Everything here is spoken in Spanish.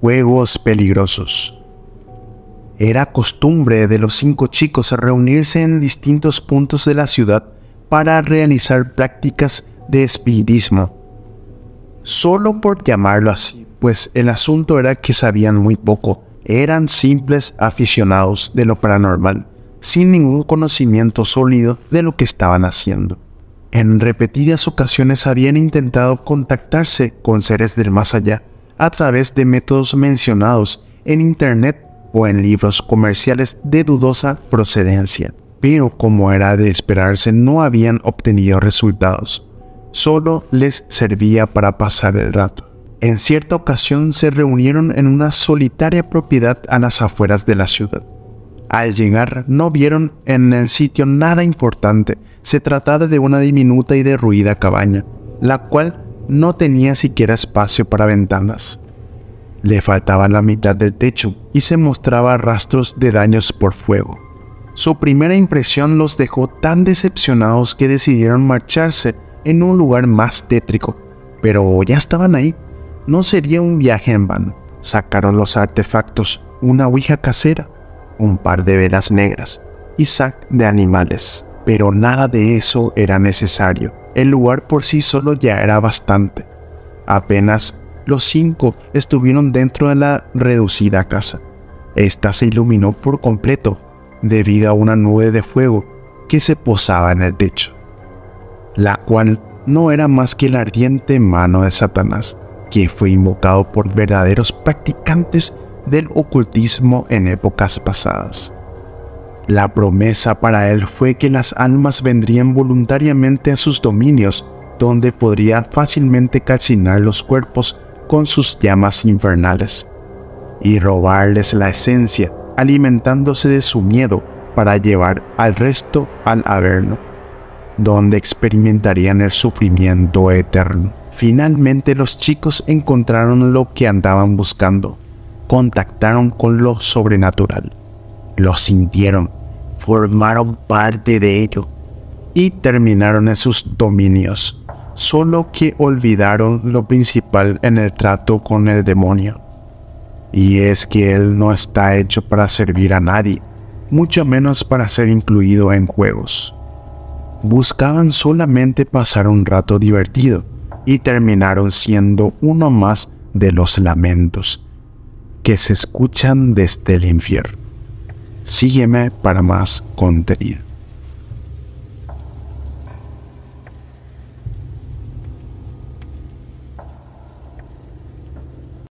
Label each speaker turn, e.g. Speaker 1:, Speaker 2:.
Speaker 1: Juegos peligrosos. Era costumbre de los cinco chicos reunirse en distintos puntos de la ciudad para realizar prácticas de espiritismo. Solo por llamarlo así, pues el asunto era que sabían muy poco, eran simples aficionados de lo paranormal, sin ningún conocimiento sólido de lo que estaban haciendo. En repetidas ocasiones habían intentado contactarse con seres del más allá, a través de métodos mencionados en Internet o en libros comerciales de dudosa procedencia, pero como era de esperarse no habían obtenido resultados, solo les servía para pasar el rato. En cierta ocasión se reunieron en una solitaria propiedad a las afueras de la ciudad. Al llegar no vieron en el sitio nada importante, se trataba de una diminuta y derruida cabaña, la cual no tenía siquiera espacio para ventanas. Le faltaba la mitad del techo y se mostraba rastros de daños por fuego. Su primera impresión los dejó tan decepcionados que decidieron marcharse en un lugar más tétrico, pero ya estaban ahí. No sería un viaje en vano. Sacaron los artefactos, una ouija casera, un par de velas negras y sac de animales pero nada de eso era necesario. El lugar por sí solo ya era bastante. Apenas los cinco estuvieron dentro de la reducida casa. Esta se iluminó por completo debido a una nube de fuego que se posaba en el techo, la cual no era más que la ardiente mano de Satanás, que fue invocado por verdaderos practicantes del ocultismo en épocas pasadas. La promesa para él fue que las almas vendrían voluntariamente a sus dominios, donde podría fácilmente calcinar los cuerpos con sus llamas infernales y robarles la esencia, alimentándose de su miedo para llevar al resto al Averno, donde experimentarían el sufrimiento eterno. Finalmente los chicos encontraron lo que andaban buscando, contactaron con lo sobrenatural, lo sintieron formaron parte de ello y terminaron en sus dominios, solo que olvidaron lo principal en el trato con el demonio. Y es que él no está hecho para servir a nadie, mucho menos para ser incluido en juegos. Buscaban solamente pasar un rato divertido y terminaron siendo uno más de los lamentos que se escuchan desde el infierno. Sígueme para más contenido.